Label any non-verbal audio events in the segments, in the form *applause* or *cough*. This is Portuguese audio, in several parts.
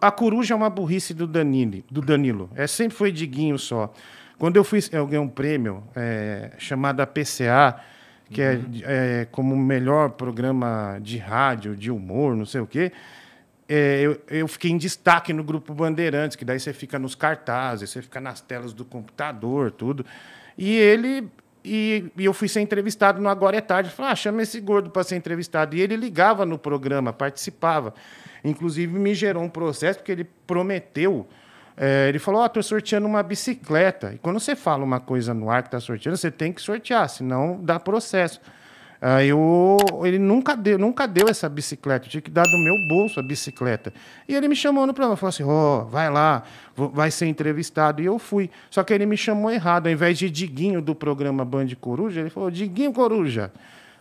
A coruja é uma burrice do, do Danilo. É, sempre foi Diguinho só. Quando eu fui, eu ganhei um prêmio é, chamado PCA, que é uhum. é, é, como o melhor programa de rádio, de humor, não sei o quê. É, eu, eu, fiquei em destaque no grupo Bandeirantes, que daí você fica nos cartazes, você fica nas telas do computador, tudo. E ele e, e, eu fui ser entrevistado no Agora é Tarde. Falei, ah, chama esse gordo para ser entrevistado. E ele ligava no programa, participava. Inclusive, me gerou um processo, porque ele prometeu. É, ele falou: Ó, oh, tô sorteando uma bicicleta. E quando você fala uma coisa no ar que tá sorteando, você tem que sortear, senão dá processo. Aí eu, ele nunca deu, nunca deu essa bicicleta, eu tinha que dar do meu bolso a bicicleta. E ele me chamou no programa, falou assim: ó, oh, vai lá, vai ser entrevistado. E eu fui. Só que ele me chamou errado, ao invés de Diguinho do programa Band Coruja, ele falou: Diguinho Coruja.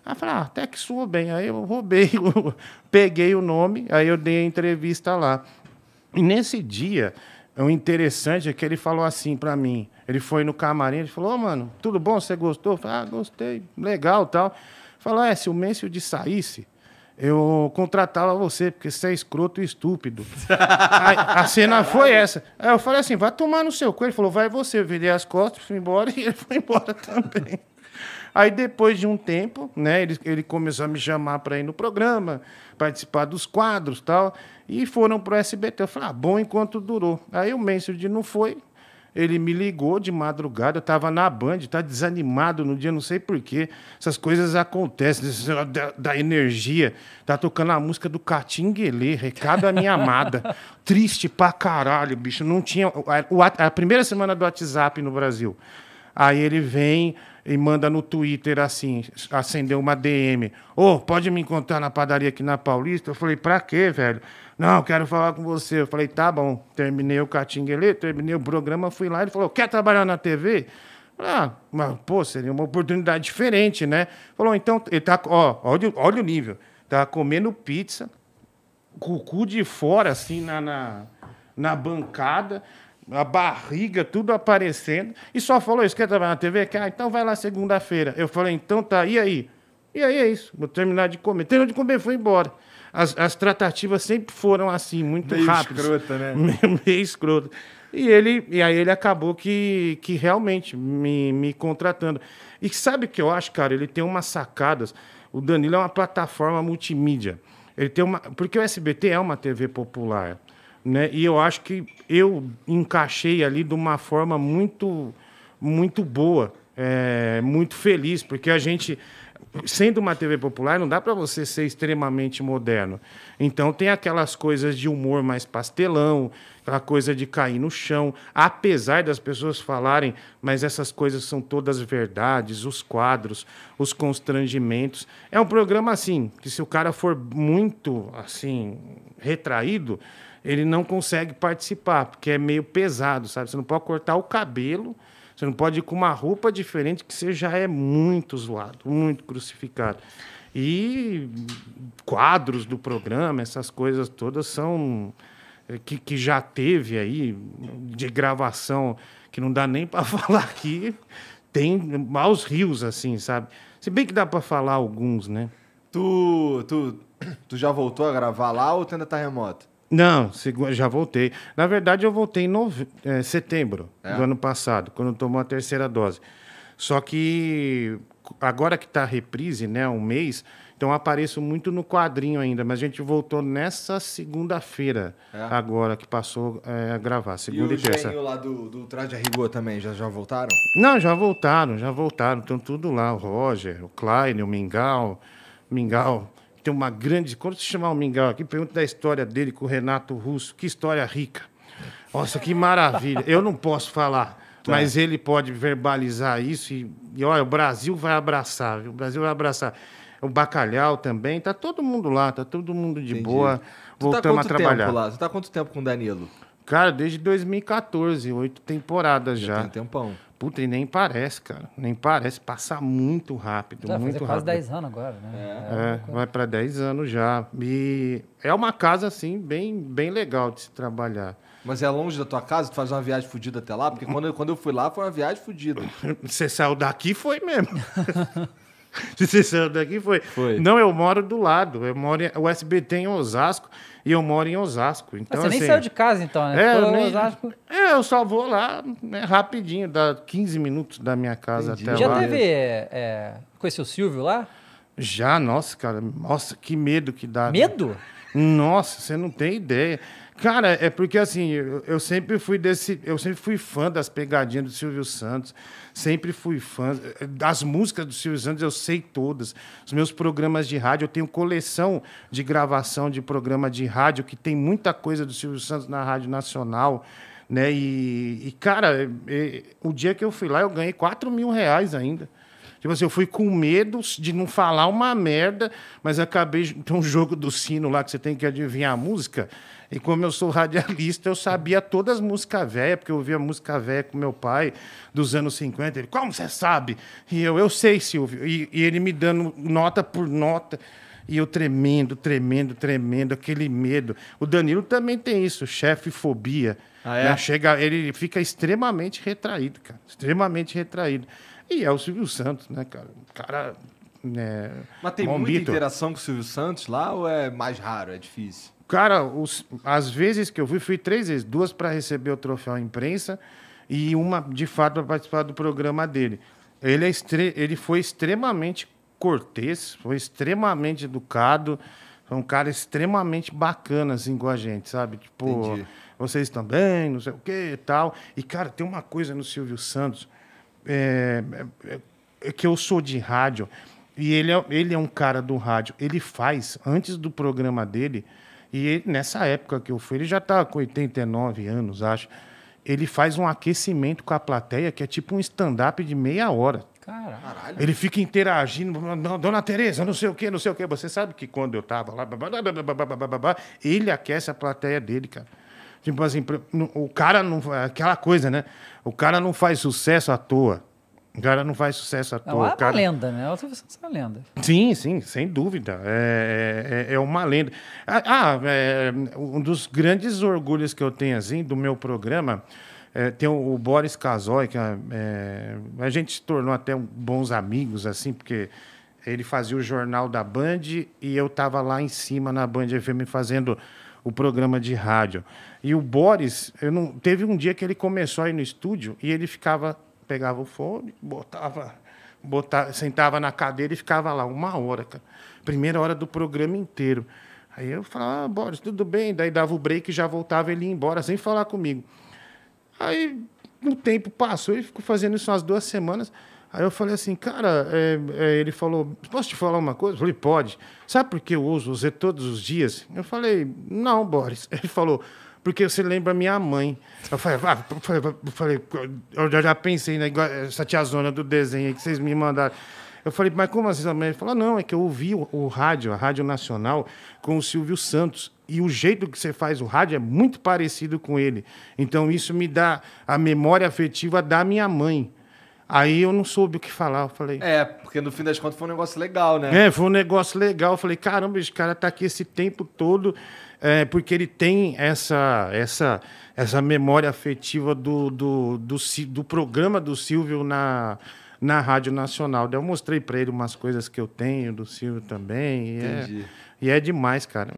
Aí eu falei: ah, até que soou bem. Aí eu roubei, *laughs* peguei o nome, aí eu dei a entrevista lá. E nesse dia, o interessante é que ele falou assim para mim. Ele foi no camarim, ele falou: oh, mano, tudo bom? Você gostou? Eu falei, ah, gostei, legal tal falou é, se o Mansfield saísse, eu contratava você, porque você é escroto e estúpido. a, *laughs* a cena foi essa. Aí eu falei assim, vai tomar no seu cu. Ele falou, vai você. Eu virei as costas, fui embora *laughs* e ele foi embora também. Aí depois de um tempo, né, ele, ele começou a me chamar para ir no programa, participar dos quadros tal, e foram para o SBT. Eu falei, ah, bom enquanto durou. Aí o Mansfield não foi, ele me ligou de madrugada, eu estava na Band, tá desanimado no dia, não sei porquê. Essas coisas acontecem, da, da energia. Tá tocando a música do Catinguele, Recado à Minha Amada. *laughs* Triste pra caralho, bicho. Não tinha. A, a primeira semana do WhatsApp no Brasil. Aí ele vem e manda no Twitter assim, acendeu uma DM. Ô, oh, pode me encontrar na padaria aqui na Paulista? Eu falei, pra quê, velho? Não, quero falar com você. Eu falei, tá bom. Terminei o Catinguelê, terminei o programa, fui lá. Ele falou, quer trabalhar na TV? Ah, mas, pô, seria uma oportunidade diferente, né? Falou, então, ele tá, ó, olha, olha o nível. Tá comendo pizza, com cu de fora, assim, na, na, na bancada a barriga, tudo aparecendo, e só falou isso, quer trabalhar na TV? Quer? Ah, então vai lá segunda-feira. Eu falei, então tá, e aí? E aí é isso, vou terminar de comer. Terminou de comer, foi embora. As, as tratativas sempre foram assim, muito meio rápidas. Meio escrota, né? *laughs* meio, meio escrota. E, ele, e aí ele acabou que, que realmente me, me contratando. E sabe o que eu acho, cara? Ele tem umas sacadas. O Danilo é uma plataforma multimídia. Ele tem uma. Porque o SBT é uma TV popular né? E eu acho que eu encaixei ali de uma forma muito, muito boa, é, muito feliz, porque a gente sendo uma TV popular, não dá para você ser extremamente moderno. Então tem aquelas coisas de humor mais pastelão, aquela coisa de cair no chão, apesar das pessoas falarem, mas essas coisas são todas verdades, os quadros, os constrangimentos. É um programa assim, que se o cara for muito assim retraído, ele não consegue participar, porque é meio pesado, sabe? Você não pode cortar o cabelo, você não pode ir com uma roupa diferente, que você já é muito zoado, muito crucificado. E quadros do programa, essas coisas todas são. Eh, que, que já teve aí, de gravação, que não dá nem *laughs* para falar aqui, tem aos rios, assim, sabe? Se bem que dá para falar alguns, né? Tu, tu, tu já voltou a gravar lá ou tu ainda tá remoto? Não, já voltei. Na verdade, eu voltei em nove... é, setembro é. do ano passado, quando tomou a terceira dose. Só que agora que está a reprise, né, um mês, então apareço muito no quadrinho ainda, mas a gente voltou nessa segunda-feira, é. agora que passou é, a gravar, segunda e, e terça. E o lá do, do Traje a Rigor também, já, já voltaram? Não, já voltaram, já voltaram, estão tudo lá, o Roger, o Klein, o Mingau, Mingau tem uma grande. Quando se chamar o Mingau aqui, pergunta da história dele com o Renato Russo. Que história rica. Nossa, que maravilha. Eu não posso falar, tá. mas ele pode verbalizar isso. E, e, olha, o Brasil vai abraçar. O Brasil vai abraçar. O bacalhau também. Tá todo mundo lá, tá todo mundo de Entendi. boa. Tá voltamos tá a trabalhar. Tempo lá? Você tá quanto tempo com o Danilo? Cara, desde 2014, oito temporadas já. já. Tem um tempão. Puta, e nem parece, cara. Nem parece. Passa muito rápido, vai muito fazer quase 10 anos agora, né? É, é vai para 10 anos já. E é uma casa, assim, bem, bem legal de se trabalhar. Mas é longe da tua casa? Tu faz uma viagem fodida até lá? Porque quando eu, quando eu fui lá, foi uma viagem fodida. *laughs* Você saiu daqui, foi mesmo. *laughs* *laughs* Disseram daqui foi. foi. Não, eu moro do lado. Eu moro em, o SBT em Osasco e eu moro em Osasco. Então, Você assim, nem saiu de casa, então, né? É, eu, nem, Osasco... é, eu só vou lá né, rapidinho, dá 15 minutos da minha casa Entendi. até Já lá. Já teve. É, é, conheceu o Silvio lá? Já, nossa, cara. Nossa, que medo que dá. Né? Medo? Nossa, você não tem ideia. Cara, é porque assim, eu, eu, sempre fui desse. Eu sempre fui fã das pegadinhas do Silvio Santos. Sempre fui fã. Das músicas do Silvio Santos eu sei todas. Os meus programas de rádio, eu tenho coleção de gravação de programa de rádio, que tem muita coisa do Silvio Santos na Rádio Nacional. Né? E, e cara, e, é, é, o dia que eu fui lá, eu ganhei 4 mil reais ainda. Tipo assim, eu fui com medo de não falar uma merda, mas acabei. Tem um jogo do sino lá que você tem que adivinhar a música. E como eu sou radialista, eu sabia todas as músicas velhas, porque eu ouvia música velha com meu pai dos anos 50. Ele, como você sabe? E eu, eu sei, Silvio. E, e ele me dando nota por nota. E eu tremendo, tremendo, tremendo, aquele medo. O Danilo também tem isso, chefe fobia. Ah, é? né? Chega, ele fica extremamente retraído, cara. Extremamente retraído. E é o Silvio Santos, né, cara? O cara. É, Mas tem bombito. muita interação com o Silvio Santos lá ou é mais raro, é difícil? Cara, os, as vezes que eu fui, fui três vezes. Duas para receber o troféu à imprensa e uma, de fato, para participar do programa dele. Ele, é ele foi extremamente cortês, foi extremamente educado, foi um cara extremamente bacana, assim, com a gente, sabe? Tipo, Entendi. vocês também, não sei o quê e tal. E, cara, tem uma coisa no Silvio Santos é, é que eu sou de rádio e ele é, ele é um cara do rádio. Ele faz, antes do programa dele, e ele, nessa época que eu fui, ele já está com 89 anos, acho. Ele faz um aquecimento com a plateia que é tipo um stand-up de meia hora. Caralho. Ele fica interagindo, dona Tereza, não sei o quê, não sei o quê. Você sabe que quando eu tava lá, ele aquece a plateia dele, cara. Tipo assim, o cara não. Aquela coisa, né? O cara não faz sucesso à toa. O cara não faz sucesso à toa. É uma cara... lenda, né? É, é uma lenda. Sim, sim, sem dúvida. É, é, é, é uma lenda. Ah, ah, é, um dos grandes orgulhos que eu tenho, assim, do meu programa, é, tem o, o Boris Casoy, que é, a gente se tornou até bons amigos, assim, porque ele fazia o jornal da Band e eu estava lá em cima na Band FM fazendo o programa de rádio. E o Boris, não, teve um dia que ele começou aí no estúdio e ele ficava, pegava o fone, botava, botava, sentava na cadeira e ficava lá uma hora, cara. Primeira hora do programa inteiro. Aí eu falava, ah, Boris, tudo bem? Daí dava o break e já voltava ele ia embora, sem falar comigo. Aí o tempo passou, ele ficou fazendo isso umas duas semanas. Aí eu falei assim, cara, é, é, ele falou, posso te falar uma coisa? Eu falei, pode. Sabe por que eu uso o Z todos os dias? Eu falei, não, Boris. Ele falou, porque você lembra minha mãe. Eu falei, ah, eu falei eu já pensei nessa né, tiazona do desenho aí que vocês me mandaram. Eu falei, mas como assim a mãe? Ele falou, não, é que eu ouvi o, o rádio, a Rádio Nacional, com o Silvio Santos e o jeito que você faz o rádio é muito parecido com ele. Então isso me dá a memória afetiva da minha mãe. Aí eu não soube o que falar, eu falei. É, porque no fim das contas foi um negócio legal, né? É, foi um negócio legal. Eu falei, caramba, esse cara tá aqui esse tempo todo, é, porque ele tem essa essa essa memória afetiva do, do, do, do, programa do Silvio na, na Rádio Nacional. eu mostrei para ele umas coisas que eu tenho do Silvio também. E é, Entendi. É, e é demais, cara.